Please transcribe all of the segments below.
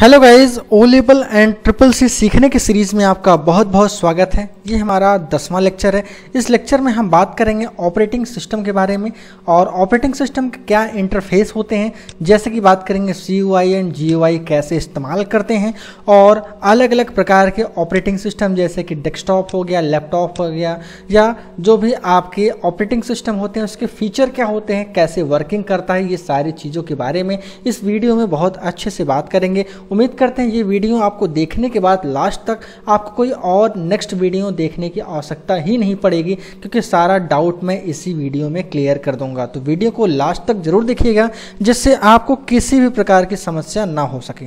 hello guys O level and triple C सीखने की series में आपका बहुत बहुत स्वागत है ये हमारा दसवां लेक्चर है इस लेक्चर में हम बात करेंगे ऑपरेटिंग सिस्टम के बारे में और ऑपरेटिंग सिस्टम के क्या इंटरफेस होते हैं जैसे कि बात करेंगे सी एंड जी कैसे इस्तेमाल करते हैं और अलग अलग प्रकार के ऑपरेटिंग सिस्टम जैसे कि डेस्कटॉप हो गया लैपटॉप हो गया या जो भी आपके ऑपरेटिंग सिस्टम होते हैं उसके फीचर क्या होते हैं कैसे वर्किंग करता है ये सारी चीज़ों के बारे में इस वीडियो में बहुत अच्छे से बात करेंगे उम्मीद करते हैं ये वीडियो आपको देखने के बाद लास्ट तक आपको कोई और नेक्स्ट वीडियो देखने की आवश्यकता ही नहीं पड़ेगी क्योंकि सारा डाउट मैं इसी वीडियो में क्लियर कर दूंगा तो वीडियो को लास्ट तक जरूर देखिएगा जिससे आपको किसी भी प्रकार की समस्या ना हो सके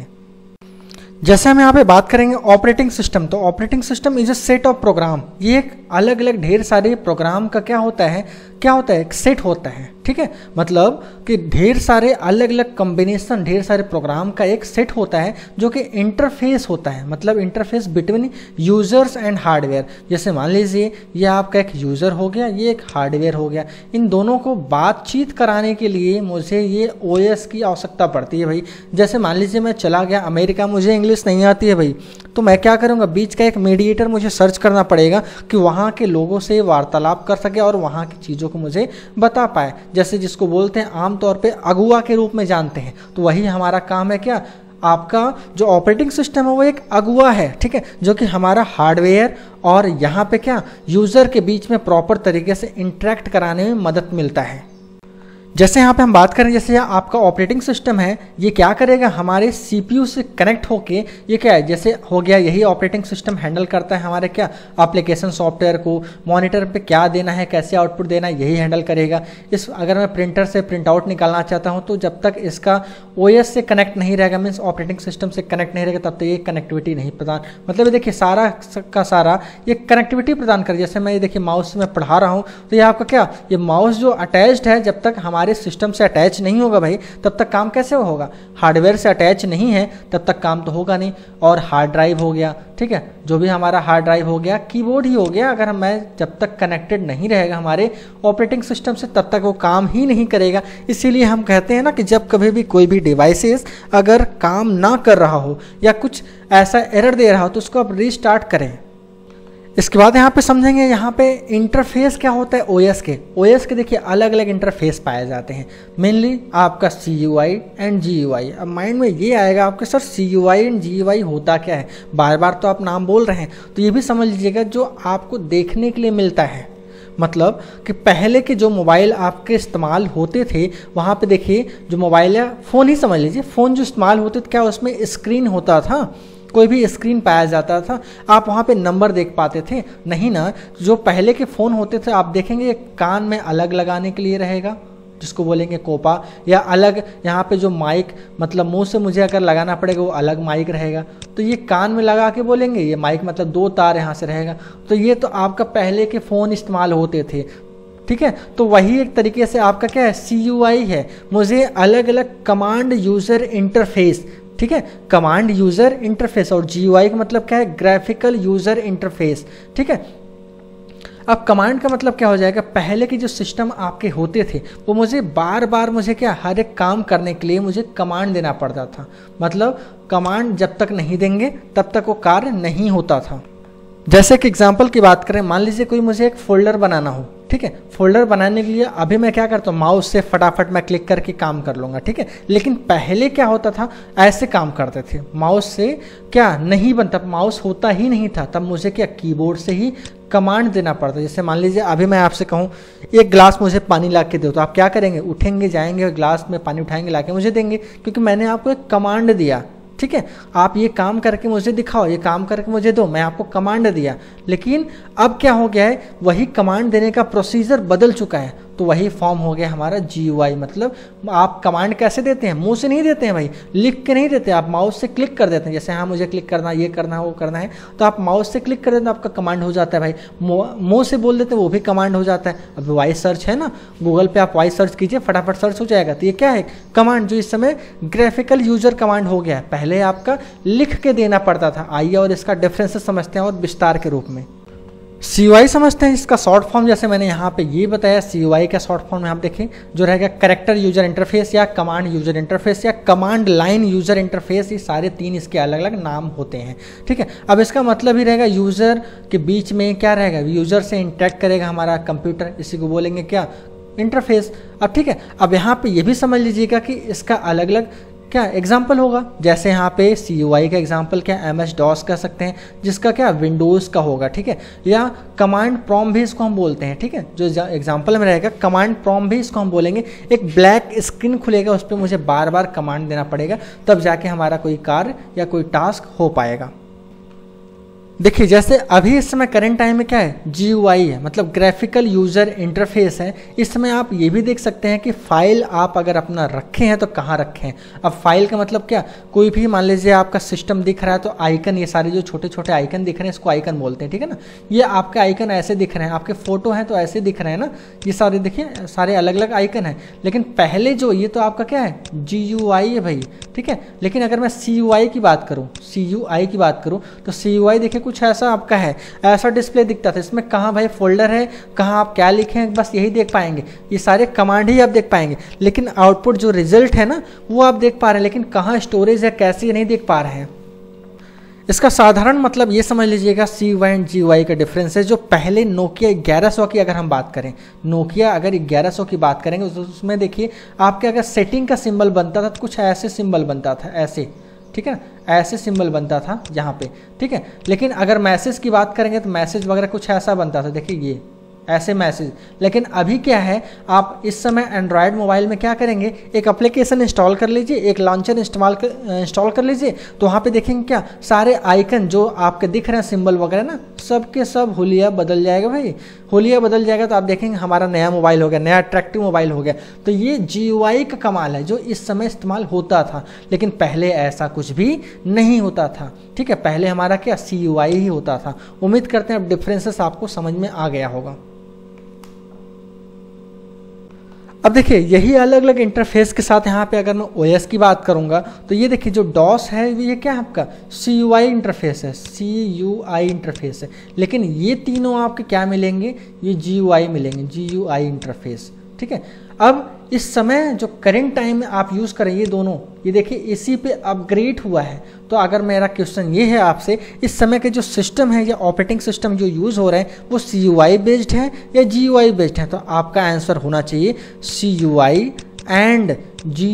जैसे हम यहाँ पे बात करेंगे ऑपरेटिंग सिस्टम तो operating system is a set of program ये एक अलग अलग ढेर सारे प्रोग्राम का क्या होता है क्या होता है एक सेट होता है ठीक है मतलब कि ढेर सारे अलग अलग कम्बिनेशन ढेर सारे प्रोग्राम का एक सेट होता है जो कि इंटरफेस होता है मतलब interface between users and hardware जैसे मान लीजिए ये आपका एक यूज़र हो गया ये एक हार्डवेयर हो गया इन दोनों को बातचीत कराने के लिए मुझे ये ओ की आवश्यकता पड़ती है भाई जैसे मान लीजिए मैं चला गया अमेरिका मुझे इंग्लिश नहीं आती है भाई तो मैं क्या करूँगा बीच का एक मीडिएटर मुझे सर्च करना पड़ेगा कि वहाँ के लोगों से वार्तालाप कर सके और वहाँ की चीज़ों को मुझे बता पाए जैसे जिसको बोलते हैं आमतौर पर अगुआ के रूप में जानते हैं तो वही हमारा काम है क्या आपका जो ऑपरेटिंग सिस्टम है वो एक अगुआ है ठीक है जो कि हमारा हार्डवेयर और यहाँ पे क्या यूज़र के बीच में प्रॉपर तरीके से इंटरेक्ट कराने में मदद मिलता है जैसे यहाँ पे हम बात करें जैसे आपका ऑपरेटिंग सिस्टम है ये क्या करेगा हमारे सीपीयू से कनेक्ट होके ये क्या है जैसे हो गया यही ऑपरेटिंग सिस्टम हैंडल करता है हमारे क्या एप्लीकेशन सॉफ्टवेयर को मॉनिटर पे क्या देना है कैसे आउटपुट देना है यही हैंडल करेगा इस अगर मैं प्रिंटर से प्रिंट आउट निकालना चाहता हूँ तो जब तक इसका ओ से कनेक्ट नहीं रहेगा मीन्स ऑपरेटिंग सिस्टम से कनेक्ट नहीं रहेगा तब तक ये कनेक्टिविटी नहीं प्रदान मतलब ये देखिए सारा का सारा ये कनेक्टिविटी प्रदान कर जैसे मैं ये देखिए माउस में पढ़ा रहा हूँ तो ये आपका क्या ये माउस जो अटैच्ड है जब तक हमारे हमारे सिस्टम से अटैच नहीं होगा भाई तब तक काम कैसे होगा हार्डवेयर से अटैच नहीं है तब तक काम तो होगा नहीं और हार्ड ड्राइव हो गया ठीक है जो भी हमारा हार्ड ड्राइव हो गया कीबोर्ड ही हो गया अगर हमें मैं जब तक कनेक्टेड नहीं रहेगा हमारे ऑपरेटिंग सिस्टम से तब तक वो काम ही नहीं करेगा इसीलिए हम कहते हैं ना कि जब कभी भी कोई भी डिवाइसेस अगर काम ना कर रहा हो या कुछ ऐसा एरर दे रहा हो तो उसको आप रिस्टार्ट करें इसके बाद यहाँ पे समझेंगे यहाँ पे इंटरफेस क्या होता है ओएस के ओएस के देखिए अलग अलग इंटरफेस पाए जाते हैं मेनली आपका C U I and G U I अब माइंड में ये आएगा आपके sir C U I and G U I होता क्या है बार बार तो आप नाम बोल रहे हैं तो ये भी समझ लीजिएगा जो आपको देखने के लिए मिलता है मतलब कि पहले के जो मोबाइल आपके इस्तेमाल होते थे वहाँ पे देखिए जो मोबाइल या फ़ोन ही समझ लीजिए फ़ोन जो इस्तेमाल होते थे क्या उसमें स्क्रीन होता था कोई भी स्क्रीन पाया जाता था आप वहाँ पे नंबर देख पाते थे नहीं ना जो पहले के फ़ोन होते थे आप देखेंगे कान में अलग लगाने के लिए रहेगा जिसको बोलेंगे कोपा या अलग यहाँ पे जो माइक मतलब मुंह से मुझे अगर लगाना पड़ेगा वो अलग माइक रहेगा तो ये कान में लगा के बोलेंगे ये माइक मतलब दो तार यहाँ से रहेगा तो ये तो आपका पहले के फ़ोन इस्तेमाल होते थे ठीक है तो वही एक तरीके से आपका क्या है सी है मुझे अलग अलग कमांड यूज़र इंटरफेस ठीक है कमांड यूजर इंटरफेस और जी का मतलब क्या है ग्राफिकल यूजर इंटरफेस ठीक है अब कमांड का मतलब क्या हो जाएगा पहले के जो सिस्टम आपके होते थे वो मुझे बार बार मुझे क्या हर एक काम करने के लिए मुझे कमांड देना पड़ता था मतलब कमांड जब तक नहीं देंगे तब तक वो कार्य नहीं होता था जैसे कि एग्जाम्पल की बात करें मान लीजिए कोई मुझे एक फोल्डर बनाना हो ठीक है फोल्डर बनाने के लिए अभी मैं क्या करता हूँ माउस से फटाफट मैं क्लिक करके काम कर लूँगा ठीक है लेकिन पहले क्या होता था ऐसे काम करते थे माउस से क्या नहीं बनता माउस होता ही नहीं था तब मुझे क्या कीबोर्ड से ही कमांड देना पड़ता जैसे मान लीजिए अभी मैं आपसे कहूँ एक ग्लास मुझे पानी ला के दो तो आप क्या करेंगे उठेंगे जाएंगे और ग्लास में पानी उठाएंगे ला के मुझे देंगे क्योंकि मैंने आपको एक कमांड दिया ठीक है आप ये काम करके मुझे दिखाओ ये काम करके मुझे दो मैं आपको कमांड दिया लेकिन अब क्या हो गया है वही कमांड देने का प्रोसीजर बदल चुका है तो वही फॉर्म हो गया हमारा जी मतलब आप कमांड कैसे देते हैं मुंह से नहीं देते हैं भाई लिख के नहीं देते आप माउस से क्लिक कर देते हैं जैसे हाँ मुझे क्लिक करना ये करना है वो करना है तो आप माउस से क्लिक कर देते हैं आपका कमांड हो जाता है भाई मुंह से बोल देते हैं वो भी कमांड हो जाता है अब वॉइस सर्च है ना गूगल पर आप वॉइस सर्च कीजिए फटाफट सर्च हो जाएगा तो ये क्या है कमांड जो इस समय ग्राफिकल यूजर कमांड हो गया है पहले आपका लिख के देना पड़ता था आइए और इसका डिफरेंसेस समझते हैं और विस्तार के रूप में सी समझते हैं इसका शॉर्ट फॉर्म जैसे मैंने यहाँ पे ये बताया सी का शॉर्ट फॉर्म में आप देखें जो रहेगा करेक्टर यूजर इंटरफेस या कमांड यूजर इंटरफेस या कमांड लाइन यूजर इंटरफेस ये सारे तीन इसके अलग अलग नाम होते हैं ठीक है अब इसका मतलब ही रहेगा यूजर के बीच में क्या रहेगा यूजर से इंटरेक्ट करेगा हमारा कंप्यूटर इसी को बोलेंगे क्या इंटरफेस अब ठीक है अब यहाँ पे ये भी समझ लीजिएगा कि इसका अलग अलग क्या एग्जाम्पल होगा जैसे यहाँ पे सी का एग्जाम्पल क्या एम एस डॉस कर सकते हैं जिसका क्या विंडोज़ का होगा ठीक है या कमांड प्रॉम भी इसको हम बोलते हैं ठीक है जो एग्जाम्पल में रहेगा कमांड प्रॉम भी इसको हम बोलेंगे एक ब्लैक स्क्रीन खुलेगा उस पर मुझे बार बार कमांड देना पड़ेगा तब जाके हमारा कोई कार्य या कोई टास्क हो पाएगा देखिए जैसे अभी इस समय करंट टाइम में क्या है जी है मतलब ग्राफिकल यूजर इंटरफेस है इस समय आप ये भी देख सकते हैं कि फाइल आप अगर अपना रखे हैं तो कहाँ रखे हैं अब फाइल का मतलब क्या कोई भी मान लीजिए आपका सिस्टम दिख रहा है तो आइकन ये सारे जो छोटे छोटे आइकन दिख रहे हैं इसको आइकन बोलते हैं ठीक है ना ये आपके आइकन ऐसे दिख रहे हैं आपके फोटो हैं तो ऐसे दिख रहे हैं ना ये सारे देखिए सारे अलग अलग आइकन हैं लेकिन पहले जो ये तो आपका क्या है जी है भाई ठीक है लेकिन अगर मैं सी की बात करूँ सी की बात करूँ तो सी देखिए कुछ ऐसा आपका है ऐसा डिस्प्ले दिखता था इसमें कहाँ भाई फोल्डर है कहाँ आप क्या लिखें बस यही देख पाएंगे ये सारे कमांड ही आप देख पाएंगे लेकिन आउटपुट जो रिजल्ट है ना वो आप देख पा रहे हैं लेकिन कहाँ स्टोरेज है कैसे नहीं देख पा रहे हैं इसका साधारण मतलब ये समझ लीजिएगा C Y and G Y का डिफरेंस है जो पहले नोकिया ग्यारह सौ की अगर हम बात करें नोकिया अगर ग्यारह सौ की बात करेंगे उसमें देखिए आपके अगर सेटिंग का सिंबल बनता था तो कुछ ऐसे सिंबल बनता था ऐसे ठीक है ऐसे सिंबल बनता था यहाँ पे ठीक है लेकिन अगर मैसेज की बात करेंगे तो मैसेज वगैरह कुछ ऐसा बनता था देखिए ये ऐसे मैसेज लेकिन अभी क्या है आप इस समय एंड्रॉयड मोबाइल में क्या करेंगे एक अप्लीकेशन इंस्टॉल कर लीजिए एक लॉन्चर इंस्टॉल कर इंस्टॉल कर लीजिए तो वहाँ पे देखेंगे क्या सारे आइकन जो आपके दिख रहे हैं सिंबल वगैरह ना सब के सब होलिया बदल जाएगा भाई होलिया बदल जाएगा तो आप देखेंगे हमारा नया मोबाइल हो गया नया अट्रैक्टिव मोबाइल हो गया तो ये जी का कमाल है जो इस समय इस्तेमाल होता था लेकिन पहले ऐसा कुछ भी नहीं होता था ठीक है पहले हमारा क्या सी ही होता था उम्मीद करते हैं अब डिफ्रेंसेस आपको समझ में आ गया होगा अब देखिए यही अलग अलग इंटरफेस के साथ यहाँ पे अगर मैं ओ की बात करूँगा तो ये देखिए जो डॉस है ये क्या है आपका सी यू आई इंटरफेस है सी यू आई इंटरफेस है लेकिन ये तीनों आपके क्या मिलेंगे ये जी यू आई मिलेंगे जी यू आई इंटरफेस ठीक है अब इस समय जो करेंट टाइम में आप यूज़ करें ये दोनों ये देखिए इसी पे अपग्रेड हुआ है तो अगर मेरा क्वेश्चन ये है आपसे इस समय के जो सिस्टम है या ऑपरेटिंग सिस्टम जो यूज़ हो रहे हैं वो सी बेस्ड है या जी बेस्ड है तो आपका आंसर होना चाहिए सी एंड जी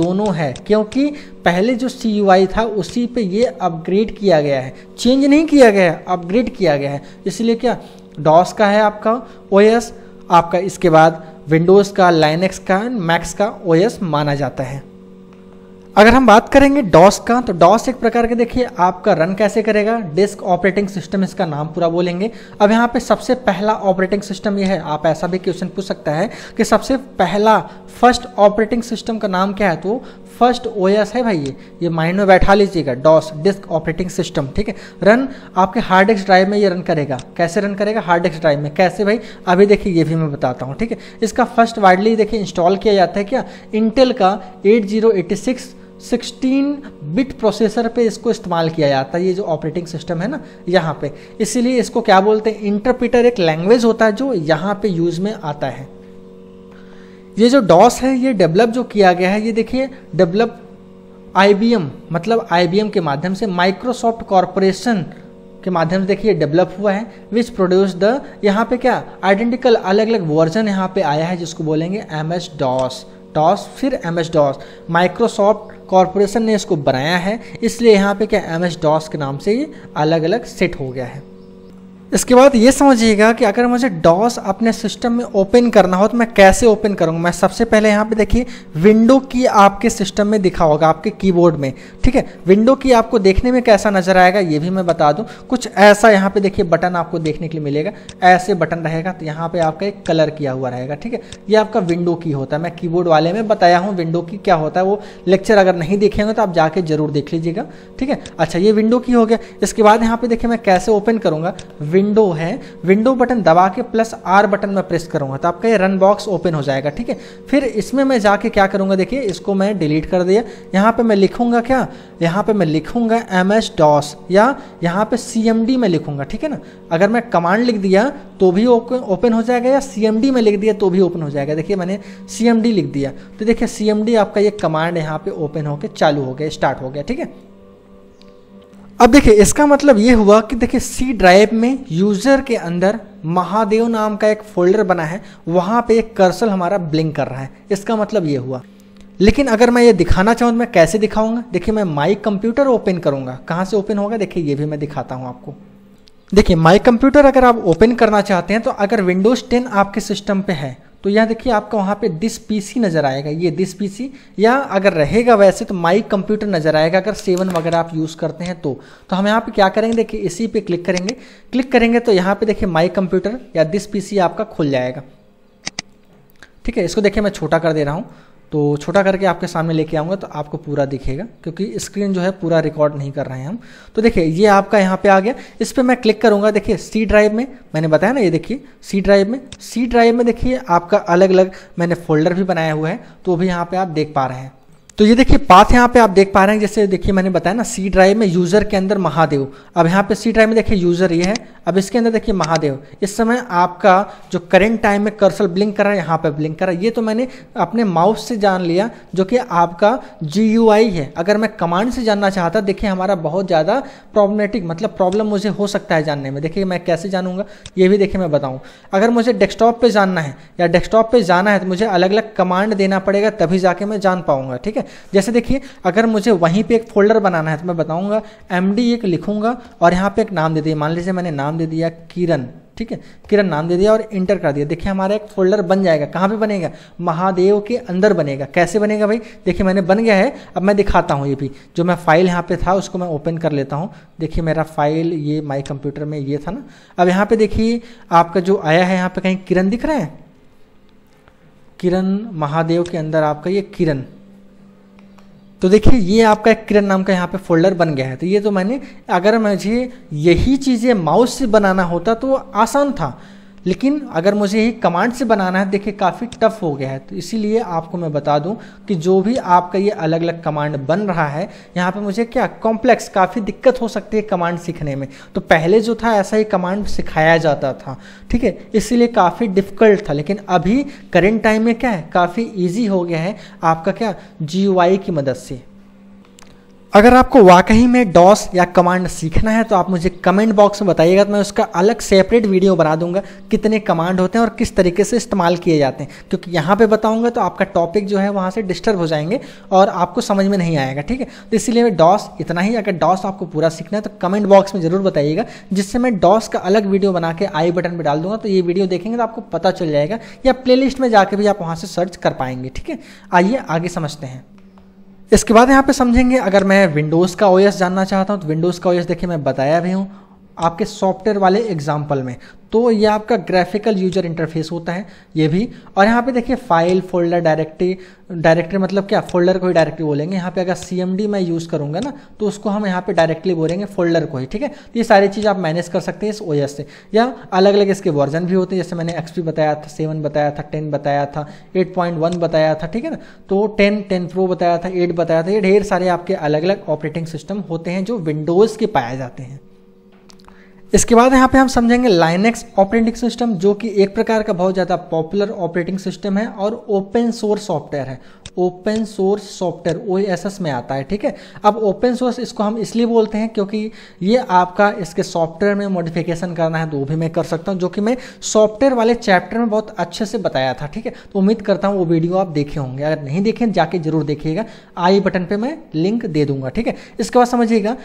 दोनों है क्योंकि पहले जो सी था उसी पे ये अपग्रेड किया गया है चेंज नहीं किया गया है अपग्रेड किया गया है इसलिए क्या डॉस का है आपका ओ आपका इसके बाद विंडोज़ का लाइनेक्स का एंड मैक्स का ओ माना जाता है अगर हम बात करेंगे डॉस का तो डॉस एक प्रकार के देखिए आपका रन कैसे करेगा डिस्क ऑपरेटिंग सिस्टम इसका नाम पूरा बोलेंगे अब यहाँ पे सबसे पहला ऑपरेटिंग सिस्टम ये है आप ऐसा भी क्वेश्चन पूछ सकता है कि सबसे पहला फर्स्ट ऑपरेटिंग सिस्टम का नाम क्या है तो फर्स्ट ओ है भाई ये ये माइंड में बैठा लीजिएगा डॉस डिस्क ऑपरेटिंग सिस्टम ठीक है रन आपके हार्ड डिस्क ड्राइव में ये रन करेगा कैसे रन करेगा हार्ड डिस्क ड्राइव में कैसे भाई अभी देखिए ये भी मैं बताता हूँ ठीक है इसका फर्स्ट वाइडली देखिए इंस्टॉल किया जाता है क्या इंटेल का eight zero eighty six 16 bit processor पे इसको इस्तेमाल किया जाता है ये जो ऑपरेटिंग सिस्टम है ना यहाँ पे इसीलिए इसको क्या बोलते हैं इंटरप्रिटर एक लैंग्वेज होता है जो यहाँ पे यूज़ में आता है ये जो डॉस है ये डेवलप जो किया गया है ये देखिए डेवलप आईबीएम मतलब आईबीएम के माध्यम से माइक्रोसॉफ्ट कॉरपोरेशन के माध्यम से देखिए डेवलप हुआ है विच प्रोड्यूस द यहाँ पे क्या आइडेंटिकल अलग अलग वर्जन यहाँ पे आया है जिसको बोलेंगे एम एस डॉस डॉस फिर M S DOS Microsoft corporation ने इसको बनाया है इसलिए यहाँ पे क्या एम एस डॉस के नाम से ये अलग अलग सेट हो गया है इसके बाद ये समझिएगा कि अगर मुझे डॉस अपने सिस्टम में ओपन करना हो तो मैं कैसे ओपन करूँगा मैं सबसे पहले यहाँ पे देखिए विंडो की आपके सिस्टम में दिखा होगा आपके कीबोर्ड में ठीक है विंडो की आपको देखने में कैसा नज़र आएगा ये भी मैं बता दूँ कुछ ऐसा यहाँ पे देखिए बटन आपको देखने के लिए मिलेगा ऐसे बटन रहेगा तो यहाँ पर आपका एक कलर किया हुआ रहेगा ठीक है ये आपका विंडो की होता है मैं की वाले में बताया हूँ विंडो की क्या होता है वो लेक्चर अगर नहीं देखेंगे तो आप जाके जरूर देख लीजिएगा ठीक है अच्छा ये विंडो की हो गया इसके बाद यहाँ पर देखिए मैं कैसे ओपन करूँगा विंडो है विंडो बटन दबा के प्लस आर बटन में प्रेस करूंगा तो आपका ये रन बॉक्स ओपन हो जाएगा ठीक है फिर इसमें मैं जाके क्या करूंगा देखिए इसको मैं डिलीट कर दिया यहाँ पे मैं लिखूंगा क्या यहाँ पे मैं लिखूंगा एम एस डॉस या यहाँ पे सी एम डी में लिखूंगा ठीक है ना अगर मैं कमांड लिख दिया तो भी ओपन हो जाएगा या सी एम डी में लिख दिया तो भी ओपन हो जाएगा देखिए मैंने सी एम डी लिख दिया तो देखिए सी एम डी आपका ये कमांड यहाँ पे ओपन होकर चालू हो गया स्टार्ट हो गया ठीक है अब देखिए इसका मतलब ये हुआ कि देखिए सी ड्राइव में यूजर के अंदर महादेव नाम का एक फोल्डर बना है वहां पे एक कर्सल हमारा ब्लिंक कर रहा है इसका मतलब ये हुआ लेकिन अगर मैं ये दिखाना चाहूँ तो मैं कैसे दिखाऊंगा देखिए मैं माई कंप्यूटर ओपन करूंगा कहाँ से ओपन होगा देखिए ये भी मैं दिखाता हूँ आपको देखिए माई कंप्यूटर अगर आप ओपन करना चाहते हैं तो अगर विंडोज़ 10 आपके सिस्टम पे है तो यहाँ देखिए आपका वहाँ पे दिस पीसी नज़र आएगा ये दिस पीसी या अगर रहेगा वैसे तो माई कंप्यूटर नज़र आएगा अगर सेवन वगैरह आप यूज़ करते हैं तो तो हम यहाँ पे क्या करेंगे देखिए इसी पे क्लिक करेंगे क्लिक करेंगे तो यहाँ पे देखिए माई कंप्यूटर या दिस पीसी आपका खुल जाएगा ठीक है इसको देखिए मैं छोटा कर दे रहा हूँ तो छोटा करके आपके सामने लेके आऊँगा तो आपको पूरा दिखेगा क्योंकि स्क्रीन जो है पूरा रिकॉर्ड नहीं कर रहे हैं हम तो देखिए ये आपका यहाँ पे आ गया इस पर मैं क्लिक करूँगा देखिए सी ड्राइव में मैंने बताया ना ये देखिए सी ड्राइव में सी ड्राइव में देखिए आपका अलग अलग मैंने फोल्डर भी बनाया हुआ है तो भी यहाँ पर आप देख पा रहे हैं तो ये देखिए पाथ यहाँ पे आप देख पा रहे हैं जैसे देखिए मैंने बताया ना सी ड्राइव में यूजर के अंदर महादेव अब यहाँ पे सी ड्राइव में देखिए यूजर ये है अब इसके अंदर देखिए महादेव इस समय आपका जो करेंट टाइम में कर्सल ब्लिंक कर रहा है यहाँ पे ब्लिंक कर रहा है ये तो मैंने अपने माउस से जान लिया जो कि आपका जी है अगर मैं कमांड से जानना चाहता देखिए हमारा बहुत ज़्यादा प्रॉब्लमेटिक मतलब प्रॉब्लम मुझे हो सकता है जानने में देखिए मैं कैसे जानूंगा ये भी देखिए मैं बताऊँ अगर मुझे डेस्कटॉप पर जानना है या डेस्कटॉप पर जाना है तो मुझे अलग अलग कमांड देना पड़ेगा तभी जाके मैं जान पाऊँगा ठीक है जैसे देखिए अगर मुझे वहीं पे एक फोल्डर बनाना है तो मैं बताऊंगा एम एक लिखूंगा और यहाँ पे एक नाम दे दिया मान लीजिए मैंने नाम दे दिया किरण ठीक है किरण नाम दे दिया और इंटर कर दिया देखिए हमारा एक फोल्डर बन जाएगा कहाँ पे बनेगा महादेव के अंदर बनेगा कैसे बनेगा भाई देखिए मैंने बन गया है अब मैं दिखाता हूँ ये भी जो मैं फाइल यहाँ पे था उसको मैं ओपन कर लेता हूँ देखिए मेरा फाइल ये माय कंप्यूटर में ये था ना अब यहाँ पे देखिए आपका जो आया है यहाँ पे कहीं किरण दिख रहे हैं किरण महादेव के अंदर आपका ये किरण तो देखिए ये आपका एक किरण नाम का यहाँ पे फोल्डर बन गया है तो ये तो मैंने अगर मुझे यही चीज़ें माउस से बनाना होता तो आसान था लेकिन अगर मुझे ये कमांड से बनाना है देखिए काफ़ी टफ हो गया है तो इसीलिए आपको मैं बता दूं कि जो भी आपका ये अलग अलग कमांड बन रहा है यहाँ पे मुझे क्या कॉम्प्लेक्स काफ़ी दिक्कत हो सकती है कमांड सीखने में तो पहले जो था ऐसा ही कमांड सिखाया जाता था ठीक है इसीलिए काफ़ी डिफ़िकल्ट था लेकिन अभी करेंट टाइम में क्या है काफ़ी ईजी हो गया है आपका क्या जी की मदद से अगर आपको वाकई में डॉस या कमांड सीखना है तो आप मुझे कमेंट बॉक्स में बताइएगा तो मैं उसका अलग सेपरेट वीडियो बना दूंगा कितने कमांड होते हैं और किस तरीके से इस्तेमाल किए जाते हैं क्योंकि यहाँ पे बताऊंगा तो आपका टॉपिक जो है वहाँ से डिस्टर्ब हो जाएंगे और आपको समझ में नहीं आएगा ठीक है तो इसीलिए डॉस इतना ही अगर डॉस आपको पूरा सीखना है तो कमेंट बॉक्स में जरूर बताइएगा जिससे मैं डॉस का अलग वीडियो बना के आई बटन पर डाल दूंगा तो ये वीडियो देखेंगे तो आपको पता चल जाएगा या प्ले में जाकर भी आप वहाँ से सर्च कर पाएंगे ठीक है आइए आगे समझते हैं इसके बाद यहाँ पे समझेंगे अगर मैं विंडोज़ का ओएस जानना चाहता हूँ तो विंडोज़ का ओएस देखिए मैं बताया भी हूँ आपके सॉफ्टवेयर वाले एग्जाम्पल में तो ये आपका ग्राफिकल यूजर इंटरफेस होता है ये भी और यहाँ पे देखिए फाइल फोल्डर डायरेक्टरी डायरेक्टरी मतलब क्या फोल्डर को ही डायरेक्टली बोलेंगे यहाँ पे अगर सी एम डी मैं यूज़ करूँगा ना तो उसको हम यहाँ पे डायरेक्टली बोलेंगे फोल्डर को ही ठीक है तो ये सारी चीज़ आप मैनेज कर सकते हैं इस ओ से या अलग अलग इसके वर्जन भी होते हैं जैसे मैंने एक्सपी बताया था सेवन बताया था टेन बताया था एट बताया था ठीक है ना तो टेन टेन प्रो बताया था एट बताया था ये ढेर सारे आपके अलग अलग ऑपरेटिंग सिस्टम होते हैं जो विंडोज़ के पाए जाते हैं इसके बाद यहाँ पे हम समझेंगे लाइनेक्स ऑपरेटिंग सिस्टम जो कि एक प्रकार का बहुत ज़्यादा पॉपुलर ऑपरेटिंग सिस्टम है और ओपन सोर्स सॉफ्टवेयर है ओपन सोर्स सॉफ्टवेयर ओ में आता है ठीक है अब ओपन सोर्स इसको हम इसलिए बोलते हैं क्योंकि ये आपका इसके सॉफ्टवेयर में मॉडिफिकेशन करना है तो वो भी मैं कर सकता हूँ जो कि मैं सॉफ्टवेयर वाले चैप्टर में बहुत अच्छे से बताया था ठीक है तो उम्मीद करता हूँ वो वीडियो आप देखे होंगे अगर नहीं देखें जाके जरूर देखिएगा आई बटन पर मैं लिंक दे दूंगा ठीक है इसके बाद समझिएगा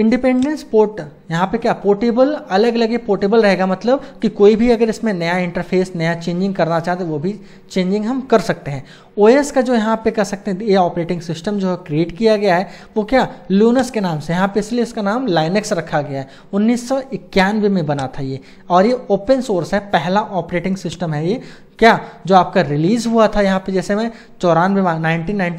इंडिपेंडेंस पोर्ट यहाँ पे क्या पोर्टेबल अलग अलग ही पोर्टेबल रहेगा मतलब कि कोई भी अगर इसमें नया इंटरफेस नया चेंजिंग करना चाहते तो वो भी चेंजिंग हम कर सकते हैं ओएस का जो यहाँ पे कह सकते हैं ये ऑपरेटिंग सिस्टम जो है क्रिएट किया गया है वो क्या लूनस के नाम से यहाँ पे इसलिए इसका नाम लाइनेक्स रखा गया है उन्नीस में बना था ये और ये ओपन सोर्स है पहला ऑपरेटिंग सिस्टम है ये क्या जो आपका रिलीज हुआ था यहाँ पे जैसे मैं चौरानवे में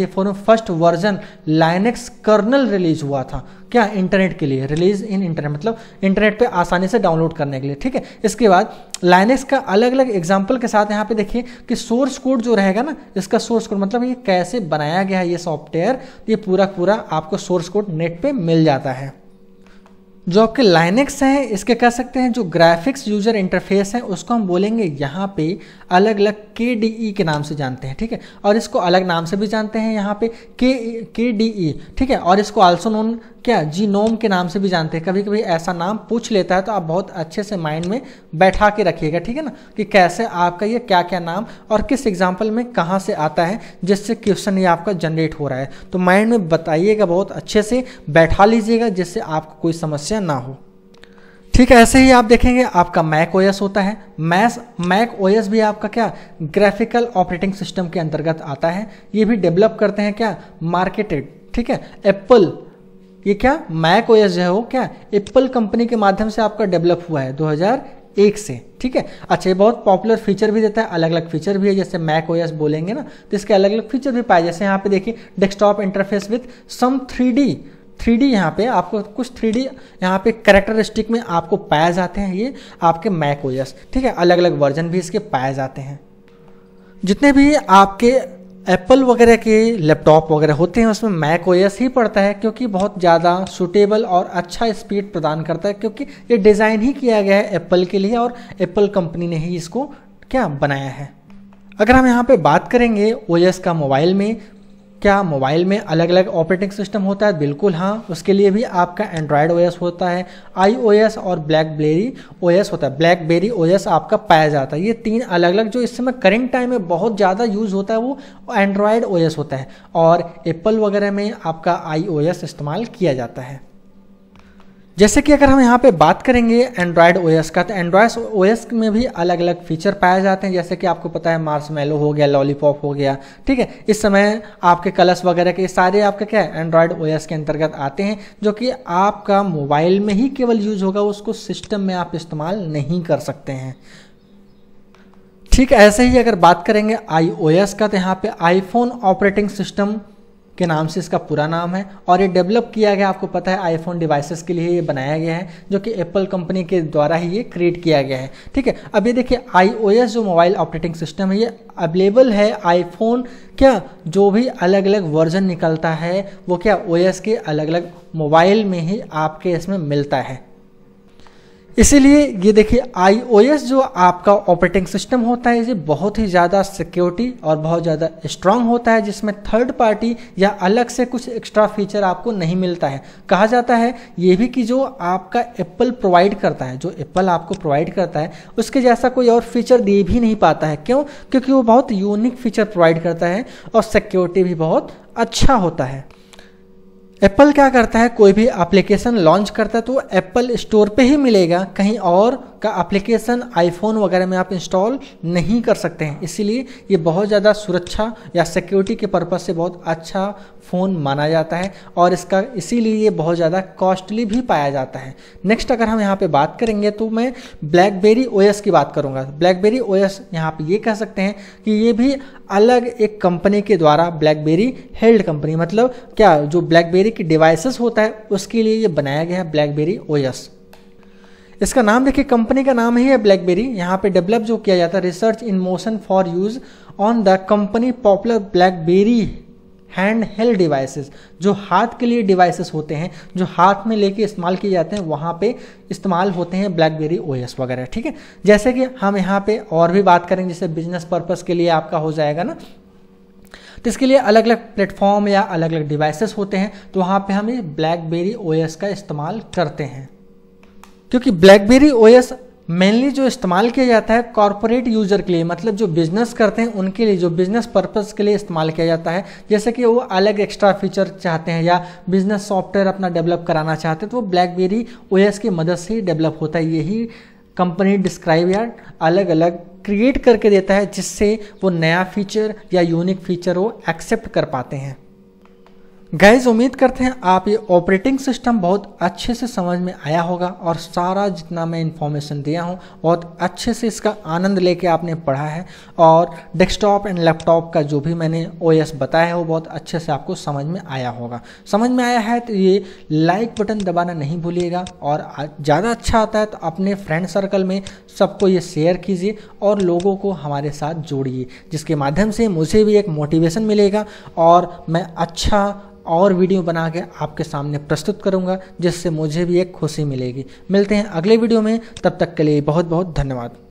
1994 में first version Linux kernel release हुआ था क्या इंटरनेट के लिए रिलीज इन इंटरनेट मतलब इंटरनेट पे आसानी से डाउनलोड करने के लिए ठीक है इसके बाद लाइनेक्स का अलग अलग एग्जाम्पल के साथ यहाँ पे देखिए कि सोर्स कोड जो रहेगा ना इसका सोर्स कोड मतलब ये कैसे बनाया गया है ये सॉफ्टवेयर ये पूरा पूरा आपको सोर्स कोड नेट पे मिल जाता है जो आपके लाइनेक्स हैं इसके कह सकते हैं जो ग्राफिक्स यूजर इंटरफेस है उसको हम बोलेंगे यहाँ पे अलग अलग के के नाम से जानते हैं ठीक है और इसको अलग नाम से भी जानते हैं यहाँ पे के के e, ठीक है और इसको आल्सो नोन क्या जीनोम के नाम से भी जानते हैं कभी कभी ऐसा नाम पूछ लेता है तो आप बहुत अच्छे से माइंड में बैठा के रखिएगा ठीक है ना कि कैसे आपका ये क्या क्या नाम और किस एग्जाम्पल में कहाँ से आता है जिससे क्वेश्चन ये आपका जनरेट हो रहा है तो माइंड में बताइएगा बहुत अच्छे से बैठा लीजिएगा जिससे आपको कोई समस्या ना हो ठीक है ऐसे ही आप देखेंगे आपका मैक ओएस होता है मैस मैक ओएस भी आपका क्या ग्राफिकल ऑपरेटिंग सिस्टम के अंतर्गत आता है ये भी डेवलप करते हैं क्या मार्केटेड ठीक है एप्पल ये क्या मैक ओएस जो है वो क्या एप्पल कंपनी के माध्यम से आपका डेवलप हुआ है 2001 से ठीक है अच्छा ये बहुत पॉपुलर फीचर भी देता है अलग अलग फीचर भी है जैसे मैक ओएस बोलेंगे ना तो इसके अलग अलग फीचर भी पाए जैसे यहाँ पे देखिए desktop interface with some three D three D यहाँ पे आपको कुछ थ्री डी यहाँ पे करेक्टरिस्टिक में आपको पाए जाते हैं ये आपके मैक ओएस ठीक है अलग अलग वर्जन भी इसके पाए जाते हैं जितने भी आपके एप्पल वगैरह के लैपटॉप वगैरह होते हैं उसमें मैक ओ ही पड़ता है क्योंकि बहुत ज़्यादा सुटेबल और अच्छा स्पीड प्रदान करता है क्योंकि ये डिज़ाइन ही किया गया है एप्पल के लिए और एप्पल कंपनी ने ही इसको क्या बनाया है अगर हम यहाँ पे बात करेंगे ओ का मोबाइल में क्या मोबाइल में अलग अलग ऑपरेटिंग सिस्टम होता है बिल्कुल हाँ उसके लिए भी आपका एंड्रॉयड ओएस होता है आईओएस और ब्लैकबेरी ओएस होता है ब्लैकबेरी ओएस आपका पाया जाता है ये तीन अलग अलग जो इस समय करेंट टाइम में बहुत ज़्यादा यूज़ होता है वो एंड्रॉयड ओएस होता है और एप्पल वगैरह में आपका आईओएस इस्तेमाल किया जाता है जैसे कि अगर हम यहाँ पे बात करेंगे एंड्रॉयड ओएस का तो एंड्रॉयड ओएस में भी अलग अलग फीचर पाए जाते हैं जैसे कि आपको पता है मार्समेलो हो गया लॉलीपॉप हो गया ठीक है इस समय आपके कलर्स वगैरह के सारे आपके क्या है एंड्रॉयड ओएस के अंतर्गत आते हैं जो कि आपका मोबाइल में ही केवल यूज होगा उसको सिस्टम में आप इस्तेमाल नहीं कर सकते हैं ठीक ऐसे ही अगर बात करेंगे आई का तो यहाँ पे आईफोन ऑपरेटिंग सिस्टम के नाम से इसका पूरा नाम है और ये डेवलप किया गया आपको पता है आईफोन डिवाइसेस के लिए ये बनाया गया है जो कि एप्पल कंपनी के द्वारा ही ये क्रिएट किया गया है ठीक है अब ये देखिए आईओएस जो मोबाइल ऑपरेटिंग सिस्टम है ये अवेलेबल है आईफोन क्या जो भी अलग अलग वर्जन निकलता है वो क्या ओएस के अलग अलग मोबाइल में ही आपके इसमें मिलता है इसीलिए ये देखिए आईओएस जो आपका ऑपरेटिंग सिस्टम होता है ये बहुत ही ज़्यादा सिक्योरिटी और बहुत ज़्यादा स्ट्रांग होता है जिसमें थर्ड पार्टी या अलग से कुछ एक्स्ट्रा फीचर आपको नहीं मिलता है कहा जाता है ये भी कि जो आपका एप्पल प्रोवाइड करता है जो एप्पल आपको प्रोवाइड करता है उसके जैसा कोई और फीचर दे भी नहीं पाता है क्यों क्योंकि वो बहुत यूनिक फीचर प्रोवाइड करता है और सिक्योरिटी भी बहुत अच्छा होता है एप्पल क्या करता है कोई भी एप्लीकेशन लॉन्च करता है तो एप्पल स्टोर पे ही मिलेगा कहीं और का एप्लीकेशन आईफोन वगैरह में आप इंस्टॉल नहीं कर सकते हैं इसीलिए ये बहुत ज़्यादा सुरक्षा या सिक्योरिटी के पर्पज़ से बहुत अच्छा फ़ोन माना जाता है और इसका इसीलिए ये बहुत ज़्यादा कॉस्टली भी पाया जाता है नेक्स्ट अगर हम यहाँ पे बात करेंगे तो मैं ब्लैकबेरी ओएस की बात करूँगा ब्लैकबेरी ओएस यहाँ पे ये कह सकते हैं कि ये भी अलग एक कंपनी के द्वारा ब्लैकबेरी हेल्ड कंपनी मतलब क्या जो ब्लैकबेरी की डिवाइसेस होता है उसके लिए ये बनाया गया है ब्लैकबेरी ओएस इसका नाम देखिए कंपनी का नाम ही है ब्लैकबेरी यहाँ पे डेवलप जो किया जाता है research in motion for use on the company popular BlackBerry hand held devices जो हाथ के लिए डिवाइसेस होते हैं जो हाथ में लेके इस्तेमाल किए जाते हैं वहाँ पे इस्तेमाल होते हैं ब्लैकबेरी ओएस वगैरह ठीक है जैसे कि हम यहाँ पे और भी बात करेंगे जैसे बिजनेस पर्पज के लिए आपका हो जाएगा ना तो इसके लिए अलग अलग प्लेटफॉर्म या अलग अलग डिवाइसेस होते हैं तो वहाँ पे हम ये ब्लैकबेरी ओएस का इस्तेमाल करते हैं क्योंकि ब्लैकबेरी ओएस मेनली जो इस्तेमाल किया जाता है कॉरपोरेट यूजर के लिए मतलब जो बिजनेस करते हैं उनके लिए जो बिजनेस पर्पज़ के लिए इस्तेमाल किया जाता है जैसे कि वो अलग एक्स्ट्रा फीचर चाहते हैं या बिजनेस सॉफ्टवेयर अपना डेवलप कराना चाहते हैं तो वो ब्लैकबेरी ओएस की मदद से ही डेवलप होता है यही कंपनी डिस्क्राइब या अलग अलग क्रिएट करके देता है जिससे वो नया फीचर या यूनिक फीचर वो एक्सेप्ट कर पाते हैं गैज उम्मीद करते हैं आप ये ऑपरेटिंग सिस्टम बहुत अच्छे से समझ में आया होगा और सारा जितना मैं इन्फॉर्मेशन दिया हूँ बहुत अच्छे से इसका आनंद लेके आपने पढ़ा है और डेस्कटॉप एंड लैपटॉप का जो भी मैंने ओएस बताया है वो बहुत अच्छे से आपको समझ में आया होगा समझ में आया है तो ये लाइक बटन दबाना नहीं भूलिएगा और ज़्यादा अच्छा आता है तो अपने फ्रेंड सर्कल में सबको ये शेयर कीजिए और लोगों को हमारे साथ जोड़िए जिसके माध्यम से मुझे भी एक मोटिवेशन मिलेगा और मैं अच्छा और वीडियो बना के आपके सामने प्रस्तुत करूँगा जिससे मुझे भी एक खुशी मिलेगी मिलते हैं अगले वीडियो में तब तक के लिए बहुत बहुत धन्यवाद